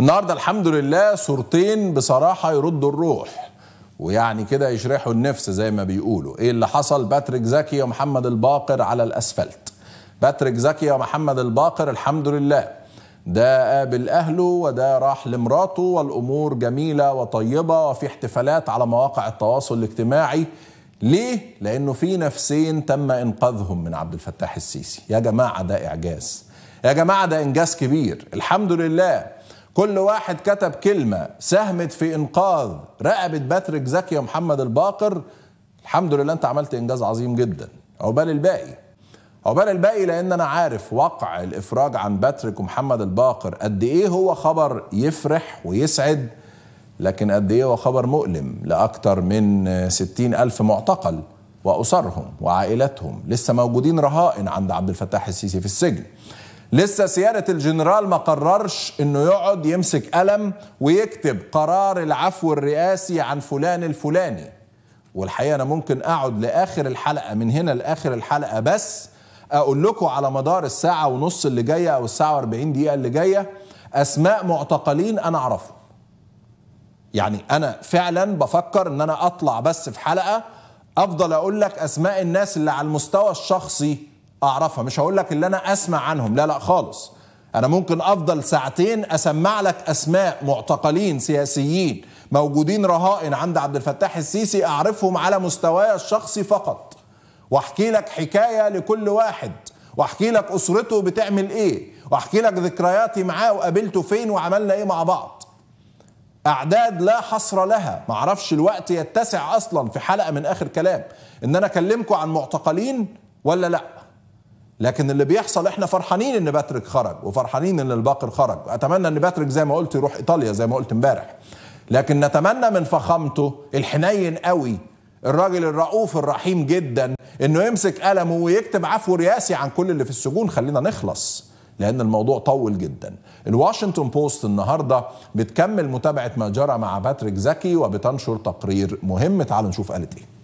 النهارده الحمد لله صورتين بصراحه يردوا الروح ويعني كده يشرحوا النفس زي ما بيقولوا ايه اللي حصل باتريك زكي ومحمد الباقر على الاسفلت باتريك زكي ومحمد الباقر الحمد لله ده قابل اهله وده راح لمراته والامور جميله وطيبه وفي احتفالات على مواقع التواصل الاجتماعي ليه؟ لانه في نفسين تم انقاذهم من عبد الفتاح السيسي، يا جماعه ده اعجاز. يا جماعه ده انجاز كبير، الحمد لله كل واحد كتب كلمة ساهمت في إنقاذ رقبة باتريك زكي محمد الباقر الحمد لله أنت عملت إنجاز عظيم جدا عقبال الباقي عقبال الباقي لأن أنا عارف وقع الإفراج عن باتريك ومحمد الباقر قد إيه هو خبر يفرح ويسعد لكن قد إيه هو خبر مؤلم لأكثر من ستين ألف معتقل وأسرهم وعائلاتهم لسه موجودين رهائن عند عبد الفتاح السيسي في السجن لسه سيادة الجنرال ما قررش انه يقعد يمسك قلم ويكتب قرار العفو الرئاسي عن فلان الفلاني والحقيقة انا ممكن اقعد لاخر الحلقة من هنا لاخر الحلقة بس اقول لكم على مدار الساعة ونص اللي جاية او الساعة و40 دقيقة اللي جاية اسماء معتقلين انا اعرفهم يعني انا فعلا بفكر ان انا اطلع بس في حلقة افضل اقول لك اسماء الناس اللي على المستوى الشخصي اعرفها مش هقول لك اللي انا اسمع عنهم لا لا خالص انا ممكن افضل ساعتين اسمع لك اسماء معتقلين سياسيين موجودين رهائن عند عبد الفتاح السيسي اعرفهم على مستواي الشخصي فقط واحكي لك حكايه لكل واحد واحكي لك اسرته بتعمل ايه واحكي لك ذكرياتي معاه وقابلته فين وعملنا ايه مع بعض اعداد لا حصر لها معرفش الوقت يتسع اصلا في حلقه من اخر كلام ان انا اكلمكم عن معتقلين ولا لا لكن اللي بيحصل احنا فرحانين ان باتريك خرج وفرحانين ان الباقر خرج اتمنى ان باتريك زي ما قلت يروح ايطاليا زي ما قلت امبارح لكن نتمنى من فخامته الحنين قوي الراجل الرؤوف الرحيم جدا انه يمسك قلمه ويكتب عفو رئاسي عن كل اللي في السجون خلينا نخلص لان الموضوع طول جدا الواشنطن بوست النهارده بتكمل متابعه ما جرى مع باتريك زكي وبتنشر تقرير مهم تعالوا نشوف قالت ايه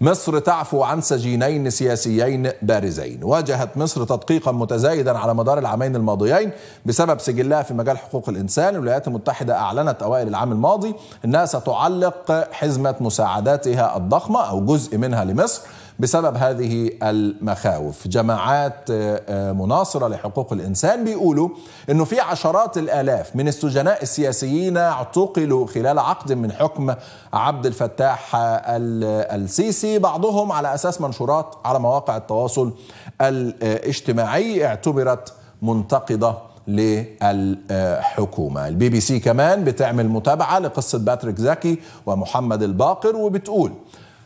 مصر تعفو عن سجينين سياسيين بارزين واجهت مصر تدقيقا متزايدا على مدار العامين الماضيين بسبب سجلها في مجال حقوق الإنسان الولايات المتحدة أعلنت أوائل العام الماضي أنها ستعلق حزمة مساعداتها الضخمة أو جزء منها لمصر بسبب هذه المخاوف جماعات آه، آه، مناصرة لحقوق الإنسان بيقولوا أنه في عشرات الآلاف من السجناء السياسيين اعتقلوا خلال عقد من حكم عبد الفتاح آه، السيسي بعضهم على أساس منشورات على مواقع التواصل الاجتماعي اعتبرت منتقده للحكومة البي بي سي كمان بتعمل متابعة لقصة باتريك زكي ومحمد الباقر وبتقول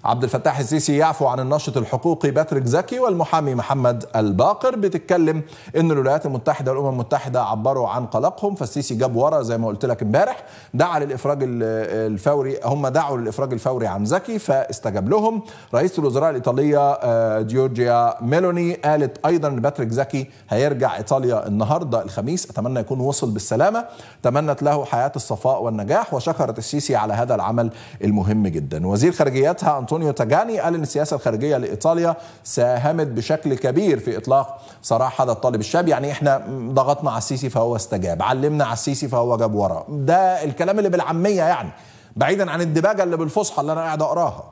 عبد الفتاح السيسي يعفو عن الناشط الحقوقي باتريك زكي والمحامي محمد الباقر بتتكلم ان الولايات المتحده والامم المتحده عبروا عن قلقهم فالسيسي جاب ورا زي ما قلت لك امبارح دعا للافراج الفوري هم دعوا للافراج الفوري عن زكي فاستجاب لهم رئيس الوزراء الايطاليه آه، جيورجيا ميلوني قالت ايضا ان باتريك زكي هيرجع ايطاليا النهارده الخميس اتمنى يكون وصل بالسلامه تمنت له حياه الصفاء والنجاح وشكرت السيسي على هذا العمل المهم جدا وزير خارجيتها أنطونيو تاجاني قال أن السياسة الخارجية لإيطاليا ساهمت بشكل كبير في إطلاق سراح هذا الطالب الشاب يعني إحنا ضغطنا على السيسي فهو استجاب علمنا على السيسي فهو جاب ورا ده الكلام اللي بالعامية يعني بعيدا عن الدباجة اللي بالفصحى اللي أنا قاعد أقراها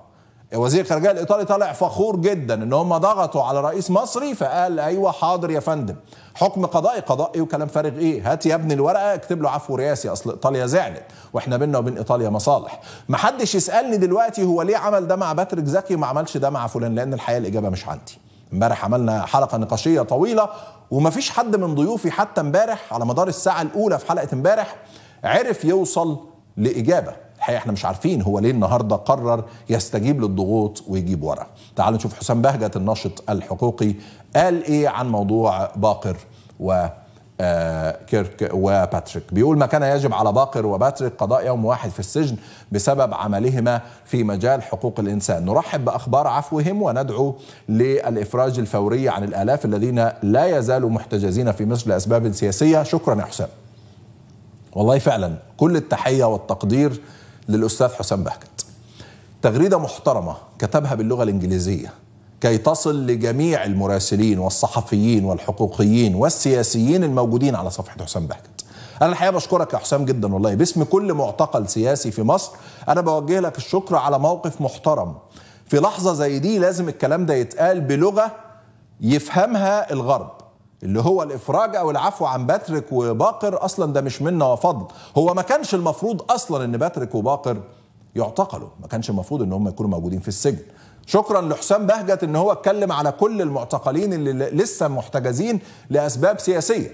وزير الخارجيه الايطالي طالع فخور جدا ان هم ضغطوا على رئيس مصري فقال ايوه حاضر يا فندم حكم قضائي قضائي وكلام فارغ ايه هات يا ابني الورقه اكتب له عفو رئاسي اصل ايطاليا زعلت واحنا بينا وبين ايطاليا مصالح محدش يسالني دلوقتي هو ليه عمل ده مع باتريك زكي وما عملش ده مع فلان لان الحقيقه الاجابه مش عندي امبارح عملنا حلقه نقاشيه طويله ومفيش حد من ضيوفي حتى امبارح على مدار الساعه الاولى في حلقه امبارح عرف يوصل لاجابه الحقيقه احنا مش عارفين هو ليه النهارده قرر يستجيب للضغوط ويجيب ورا تعالوا نشوف حسام بهجت الناشط الحقوقي قال ايه عن موضوع باقر و آه، كيرك وباتريك بيقول ما كان يجب على باقر وباتريك قضاء يوم واحد في السجن بسبب عملهما في مجال حقوق الإنسان نرحب بأخبار عفوهم وندعو للإفراج الفوري عن الآلاف الذين لا يزالوا محتجزين في مصر لأسباب سياسية شكرا يا حسام والله فعلا كل التحية والتقدير للأستاذ حسام بهجت تغريدة محترمة كتبها باللغة الإنجليزية كي تصل لجميع المراسلين والصحفيين والحقوقيين والسياسيين الموجودين على صفحة حسام بهجت أنا الحقيقة بشكرك يا حسام جدا والله باسم كل معتقل سياسي في مصر أنا بوجه لك الشكر على موقف محترم في لحظة زي دي لازم الكلام ده يتقال بلغة يفهمها الغرب اللي هو الافراج او العفو عن باتريك وباقر اصلا ده مش منا وفضل هو ما كانش المفروض اصلا ان باتريك وباقر يعتقلوا ما كانش المفروض ان هم يكونوا موجودين في السجن شكرا لحسام بهجت ان هو اتكلم على كل المعتقلين اللي لسه محتجزين لاسباب سياسيه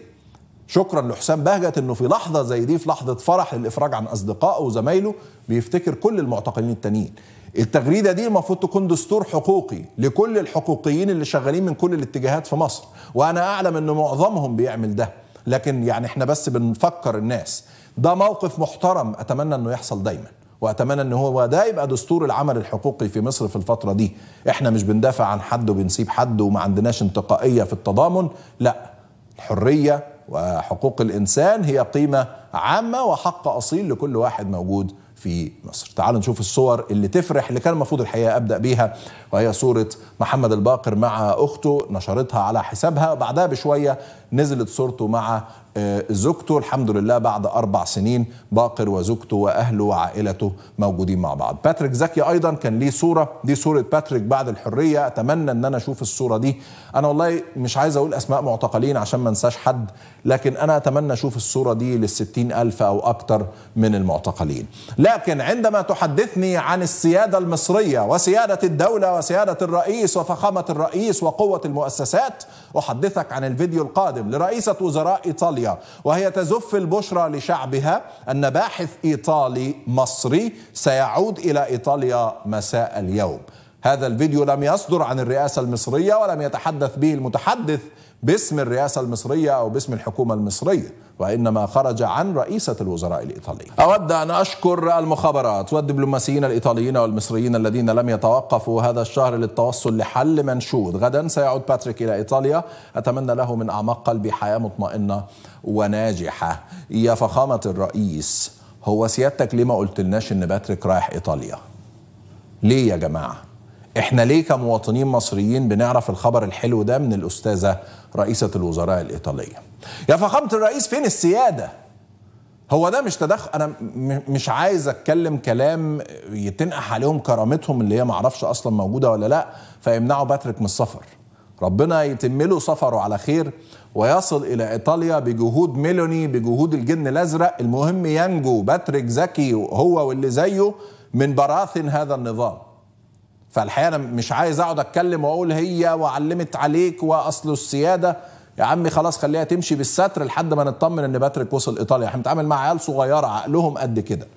شكرا لحسام بهجت انه في لحظه زي دي في لحظه فرح للافراج عن اصدقائه وزمايله بيفتكر كل المعتقلين التانيين التغريده دي المفروض تكون دستور حقوقي لكل الحقوقيين اللي شغالين من كل الاتجاهات في مصر وانا اعلم ان معظمهم بيعمل ده لكن يعني احنا بس بنفكر الناس ده موقف محترم اتمنى انه يحصل دايما واتمنى ان هو ده يبقى دستور العمل الحقوقي في مصر في الفتره دي احنا مش بندافع عن حد وبنسيب حد وما عندناش انتقائيه في التضامن لا الحريه وحقوق الانسان هي قيمه عامه وحق اصيل لكل واحد موجود في مصر تعالوا نشوف الصور اللي تفرح اللي كان المفروض الحقيقه ابدا بيها وهي صوره محمد الباقر مع اخته نشرتها على حسابها بعدها بشويه نزلت صورته مع زوجته الحمد لله بعد أربع سنين باقر وزوجته وأهله وعائلته موجودين مع بعض باتريك زكي أيضا كان ليه صورة دي صورة باتريك بعد الحرية أتمنى أن أنا أشوف الصورة دي أنا والله مش عايز أقول أسماء معتقلين عشان ما انساش حد لكن أنا أتمنى أشوف الصورة دي للستين ألف أو أكتر من المعتقلين لكن عندما تحدثني عن السيادة المصرية وسيادة الدولة وسيادة الرئيس وفخامة الرئيس وقوة المؤسسات أحدثك عن الفيديو القادم لرئيسة وزراء إيطاليا وهي تزف البشرى لشعبها أن باحث إيطالي مصري سيعود إلى إيطاليا مساء اليوم هذا الفيديو لم يصدر عن الرئاسة المصرية ولم يتحدث به المتحدث باسم الرئاسة المصرية أو باسم الحكومة المصرية وإنما خرج عن رئيسة الوزراء الإيطالية أود أن أشكر المخابرات والدبلوماسيين الإيطاليين والمصريين الذين لم يتوقفوا هذا الشهر للتوصل لحل منشود غدا سيعود باتريك إلى إيطاليا أتمنى له من أعماق قلبي حياة مطمئنة وناجحة يا فخامة الرئيس هو سيادتك ليه ما قلتلناش إن باتريك رايح إيطاليا ليه يا جماعة احنا ليه كمواطنين مصريين بنعرف الخبر الحلو ده من الاستاذه رئيسة الوزراء الإيطالية يا فخامة الرئيس فين السيادة هو ده مش تدخل أنا مش عايز أتكلم كلام يتنقح عليهم كرامتهم اللي هي معرفش أصلا موجودة ولا لأ فيمنعوا باتريك من السفر ربنا يتم له سفره على خير ويصل الى ايطاليا بجهود ميلوني بجهود الجن الازرق المهم ينجو باتريك زكي هو واللي زيه من براثن هذا النظام فالحقيقه انا مش عايز اقعد اتكلم واقول هي وعلمت عليك واصل السياده يا عمي خلاص خليها تمشي بالستر لحد ما نطمن ان باتريك وصل ايطاليا احنا بنتعامل مع عيال صغيره عقلهم قد كده